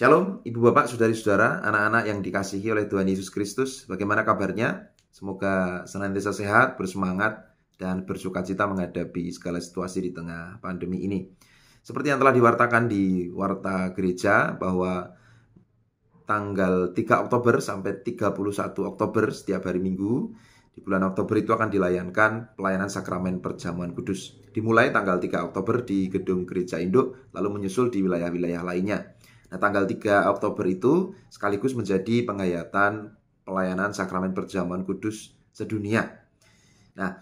Shalom, Ibu Bapak, Saudari-saudara, anak-anak yang dikasihi oleh Tuhan Yesus Kristus. Bagaimana kabarnya? Semoga senantiasa sehat, bersemangat, dan bersuka cita menghadapi segala situasi di tengah pandemi ini. Seperti yang telah diwartakan di Warta Gereja bahwa tanggal 3 Oktober sampai 31 Oktober setiap hari Minggu di bulan Oktober itu akan dilayankan pelayanan sakramen perjamuan kudus. Dimulai tanggal 3 Oktober di gedung gereja induk, lalu menyusul di wilayah-wilayah lainnya. Nah, tanggal 3 Oktober itu sekaligus menjadi penghayatan pelayanan sakramen perjamuan kudus sedunia. Nah,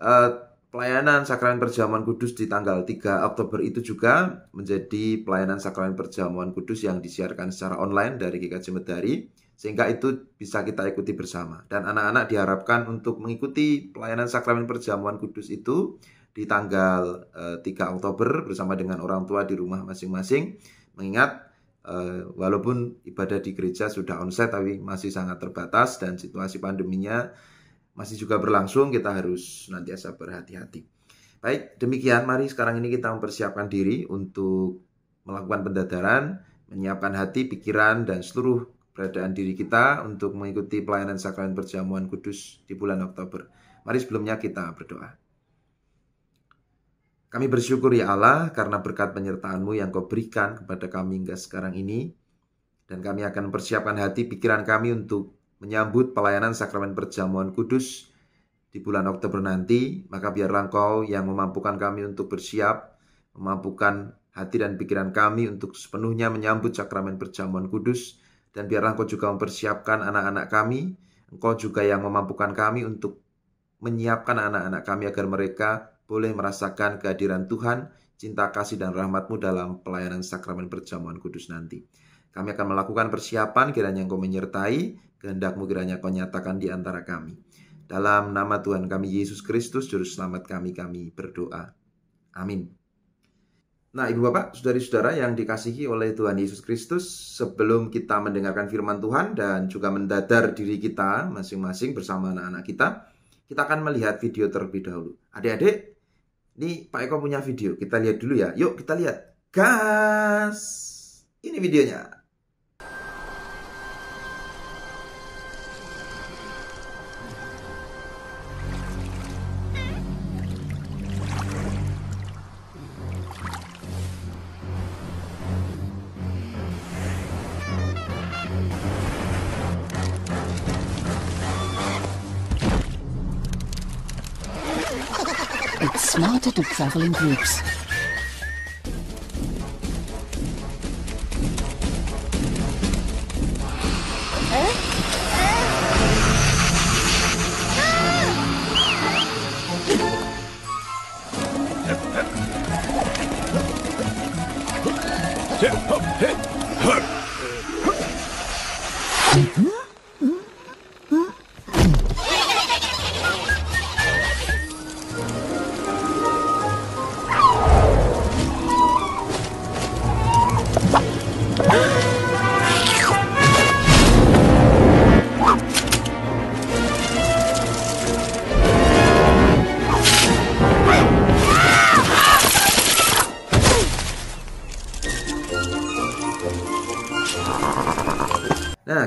eh, pelayanan sakramen perjamuan kudus di tanggal 3 Oktober itu juga menjadi pelayanan sakramen perjamuan kudus yang disiarkan secara online dari GKJ Medari sehingga itu bisa kita ikuti bersama dan anak-anak diharapkan untuk mengikuti pelayanan sakramen perjamuan kudus itu di tanggal eh, 3 Oktober bersama dengan orang tua di rumah masing-masing mengingat Eh, walaupun ibadah di gereja sudah onset tapi masih sangat terbatas dan situasi pandeminya masih juga berlangsung kita harus nanti asal berhati-hati. Baik, demikian mari sekarang ini kita mempersiapkan diri untuk melakukan pendadaran, menyiapkan hati, pikiran dan seluruh keberadaan diri kita untuk mengikuti pelayanan sakramen perjamuan kudus di bulan Oktober. Mari sebelumnya kita berdoa. Kami bersyukur ya Allah karena berkat penyertaanMu yang Kau berikan kepada kami hingga sekarang ini. Dan kami akan persiapkan hati pikiran kami untuk menyambut pelayanan sakramen perjamuan kudus di bulan Oktober nanti. Maka biarlah Engkau yang memampukan kami untuk bersiap, memampukan hati dan pikiran kami untuk sepenuhnya menyambut sakramen perjamuan kudus. Dan biarlah Engkau juga mempersiapkan anak-anak kami. Engkau juga yang memampukan kami untuk menyiapkan anak-anak kami agar mereka boleh merasakan kehadiran Tuhan, cinta kasih dan rahmatmu dalam pelayanan sakramen perjamuan kudus nanti. Kami akan melakukan persiapan kiranya engkau menyertai, kehendakmu kiranya kau nyatakan di antara kami. Dalam nama Tuhan kami Yesus Kristus, Juru Selamat kami, kami berdoa. Amin. Nah, Ibu Bapak, saudari-saudara yang dikasihi oleh Tuhan Yesus Kristus, sebelum kita mendengarkan firman Tuhan dan juga mendadar diri kita masing-masing bersama anak-anak kita, kita akan melihat video terlebih dahulu. Adik-adik, ini Pak Eko punya video. Kita lihat dulu ya. Yuk kita lihat. Gas. Ini videonya. Not smarter to travel in groups.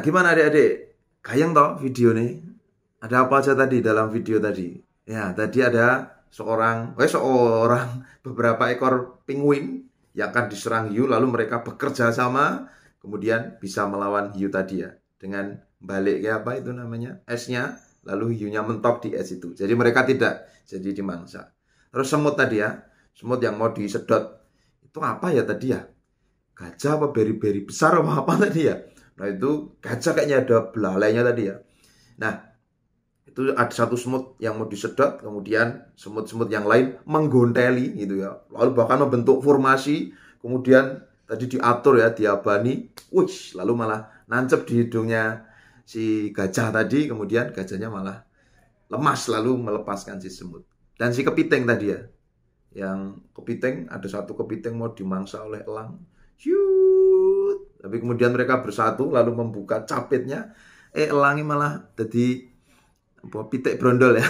gimana adik-adik? Kayang toh video nih? Ada apa aja tadi dalam video tadi? Ya, tadi ada seorang, eh seorang beberapa ekor penguin yang akan diserang hiu lalu mereka bekerja sama kemudian bisa melawan hiu tadi ya dengan balik ya apa itu namanya esnya lalu hiunya mentok di es itu jadi mereka tidak jadi dimangsa terus semut tadi ya semut yang mau disedot itu apa ya tadi ya gajah apa beri-beri besar apa apa tadi ya Nah itu gajah kayaknya ada belalainya tadi ya. Nah itu ada satu semut yang mau disedot, kemudian semut-semut yang lain menggonteli gitu ya. Lalu bahkan membentuk formasi, kemudian tadi diatur ya, diabani, wih, lalu malah nancep di hidungnya si gajah tadi, kemudian gajahnya malah lemas lalu melepaskan si semut. Dan si kepiting tadi ya, yang kepiting ada satu kepiting mau dimangsa oleh elang, hiu tapi kemudian mereka bersatu lalu membuka capitnya. Eh elangi malah jadi apa pitik brondol ya.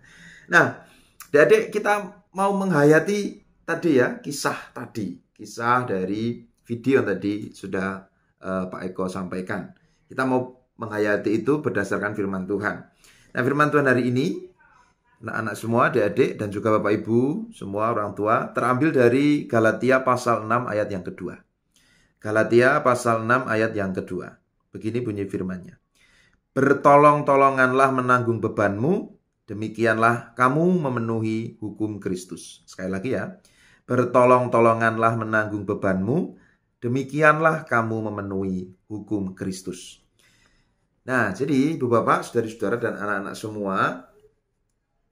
nah, jadi kita mau menghayati tadi ya kisah tadi, kisah dari video yang tadi sudah uh, Pak Eko sampaikan. Kita mau menghayati itu berdasarkan firman Tuhan. Nah, firman Tuhan hari ini anak-anak semua, adik-adik dan juga Bapak Ibu, semua orang tua terambil dari Galatia pasal 6 ayat yang kedua. Galatia pasal 6 ayat yang kedua. Begini bunyi firmannya. Bertolong-tolonganlah menanggung bebanmu, demikianlah kamu memenuhi hukum Kristus. Sekali lagi ya. Bertolong-tolonganlah menanggung bebanmu, demikianlah kamu memenuhi hukum Kristus. Nah, jadi Ibu Bapak, Saudari-saudara dan anak-anak semua,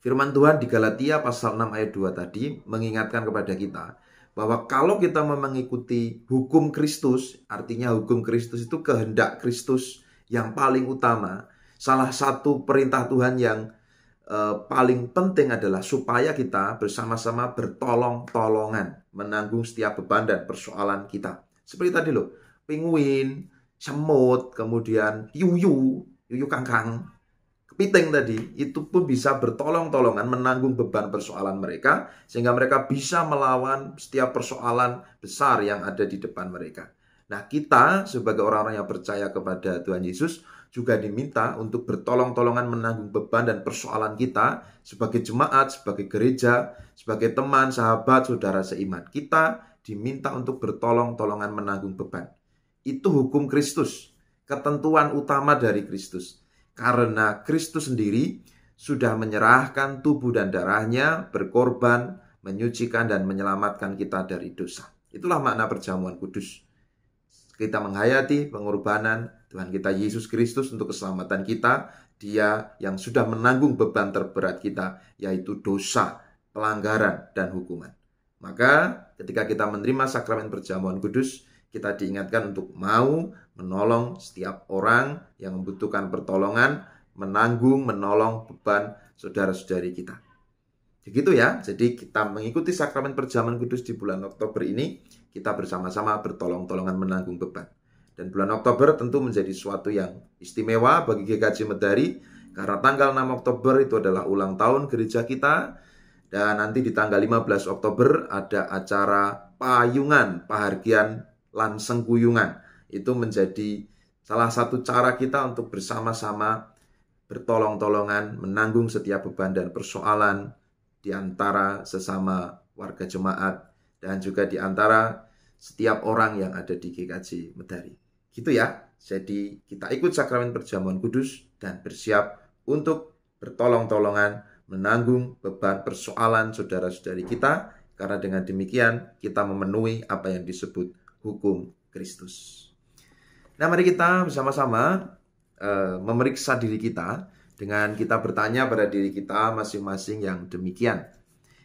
firman Tuhan di Galatia pasal 6 ayat 2 tadi mengingatkan kepada kita bahwa kalau kita mau mengikuti hukum Kristus, artinya hukum Kristus itu kehendak Kristus yang paling utama. Salah satu perintah Tuhan yang eh, paling penting adalah supaya kita bersama-sama bertolong-tolongan menanggung setiap beban dan persoalan kita. Seperti tadi loh, penguin, semut, kemudian yuyu, yuyu kangkang, kepiting tadi itu pun bisa bertolong-tolongan menanggung beban persoalan mereka sehingga mereka bisa melawan setiap persoalan besar yang ada di depan mereka. Nah, kita sebagai orang-orang yang percaya kepada Tuhan Yesus juga diminta untuk bertolong-tolongan menanggung beban dan persoalan kita sebagai jemaat, sebagai gereja, sebagai teman, sahabat, saudara seiman. Kita diminta untuk bertolong-tolongan menanggung beban. Itu hukum Kristus, ketentuan utama dari Kristus. Karena Kristus sendiri sudah menyerahkan tubuh dan darahnya berkorban, menyucikan dan menyelamatkan kita dari dosa. Itulah makna perjamuan kudus. Kita menghayati pengorbanan Tuhan kita Yesus Kristus untuk keselamatan kita. Dia yang sudah menanggung beban terberat kita, yaitu dosa, pelanggaran, dan hukuman. Maka ketika kita menerima sakramen perjamuan kudus, kita diingatkan untuk mau menolong setiap orang yang membutuhkan pertolongan, menanggung, menolong beban saudara-saudari kita. Begitu ya, jadi kita mengikuti sakramen perjamuan kudus di bulan Oktober ini, kita bersama-sama bertolong-tolongan menanggung beban. Dan bulan Oktober tentu menjadi suatu yang istimewa bagi GKJ Medari, karena tanggal 6 Oktober itu adalah ulang tahun gereja kita, dan nanti di tanggal 15 Oktober ada acara payungan, pahargian lan sengkuyungan. Itu menjadi salah satu cara kita untuk bersama-sama bertolong-tolongan menanggung setiap beban dan persoalan di antara sesama warga jemaat dan juga di antara setiap orang yang ada di GKJ Medari. Gitu ya. Jadi kita ikut sakramen perjamuan kudus dan bersiap untuk bertolong-tolongan menanggung beban persoalan saudara-saudari kita karena dengan demikian kita memenuhi apa yang disebut hukum Kristus. Nah, mari kita bersama-sama uh, memeriksa diri kita dengan kita bertanya pada diri kita masing-masing yang demikian.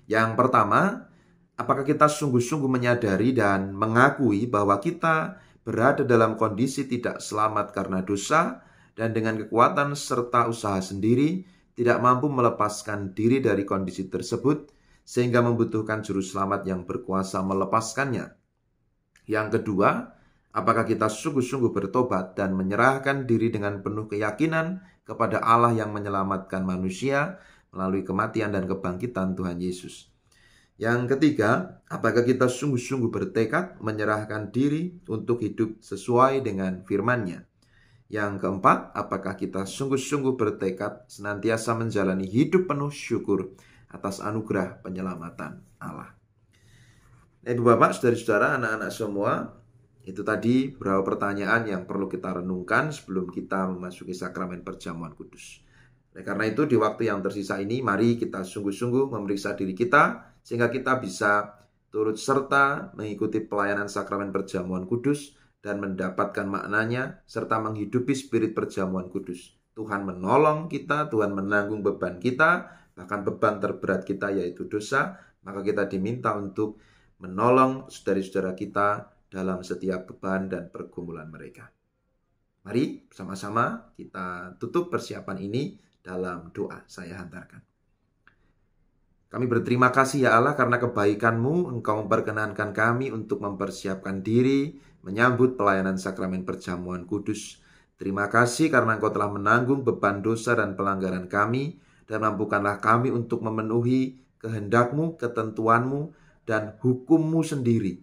Yang pertama, apakah kita sungguh-sungguh menyadari dan mengakui bahwa kita berada dalam kondisi tidak selamat karena dosa dan dengan kekuatan serta usaha sendiri tidak mampu melepaskan diri dari kondisi tersebut sehingga membutuhkan juru selamat yang berkuasa melepaskannya yang kedua, apakah kita sungguh-sungguh bertobat dan menyerahkan diri dengan penuh keyakinan kepada Allah yang menyelamatkan manusia melalui kematian dan kebangkitan Tuhan Yesus. Yang ketiga, apakah kita sungguh-sungguh bertekad menyerahkan diri untuk hidup sesuai dengan firman-Nya? Yang keempat, apakah kita sungguh-sungguh bertekad senantiasa menjalani hidup penuh syukur atas anugerah penyelamatan Allah? Ibu bapak, saudara-saudara, anak-anak semua, itu tadi beberapa pertanyaan yang perlu kita renungkan sebelum kita memasuki sakramen perjamuan kudus. Oleh karena itu, di waktu yang tersisa ini, mari kita sungguh-sungguh memeriksa diri kita, sehingga kita bisa turut serta mengikuti pelayanan sakramen perjamuan kudus dan mendapatkan maknanya, serta menghidupi spirit perjamuan kudus. Tuhan menolong kita, Tuhan menanggung beban kita, bahkan beban terberat kita yaitu dosa, maka kita diminta untuk menolong saudara-saudara kita dalam setiap beban dan pergumulan mereka. Mari sama sama kita tutup persiapan ini dalam doa saya hantarkan. Kami berterima kasih ya Allah karena kebaikanMu, Engkau memperkenankan kami untuk mempersiapkan diri menyambut pelayanan sakramen perjamuan kudus. Terima kasih karena Engkau telah menanggung beban dosa dan pelanggaran kami dan mampukanlah kami untuk memenuhi kehendakMu, ketentuanMu dan hukummu sendiri,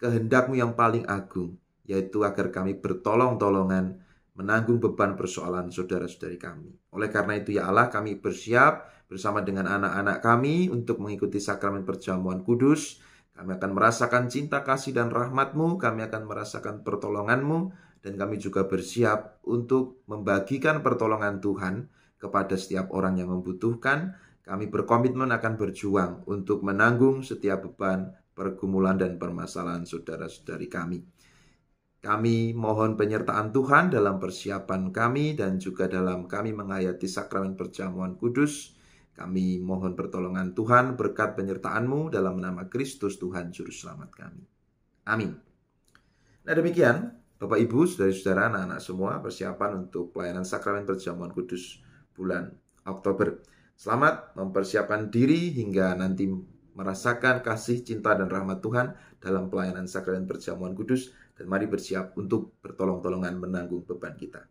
kehendakmu yang paling agung, yaitu agar kami bertolong-tolongan menanggung beban persoalan saudara-saudari kami. Oleh karena itu ya Allah kami bersiap bersama dengan anak-anak kami untuk mengikuti sakramen perjamuan kudus. Kami akan merasakan cinta kasih dan rahmatmu, kami akan merasakan pertolonganmu, dan kami juga bersiap untuk membagikan pertolongan Tuhan kepada setiap orang yang membutuhkan, kami berkomitmen akan berjuang untuk menanggung setiap beban, pergumulan, dan permasalahan saudara-saudari kami. Kami mohon penyertaan Tuhan dalam persiapan kami dan juga dalam kami menghayati sakramen perjamuan kudus. Kami mohon pertolongan Tuhan berkat penyertaanmu dalam nama Kristus Tuhan Juru Selamat kami. Amin. Nah demikian, Bapak Ibu, Saudara-saudara, anak-anak semua persiapan untuk pelayanan sakramen perjamuan kudus bulan Oktober. Selamat mempersiapkan diri hingga nanti merasakan kasih cinta dan rahmat Tuhan dalam pelayanan sakramen perjamuan kudus dan mari bersiap untuk bertolong-tolongan menanggung beban kita.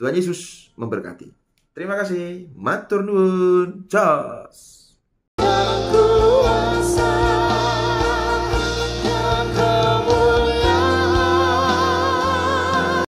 Tuhan Yesus memberkati. Terima kasih. Matur nuwun. Jos.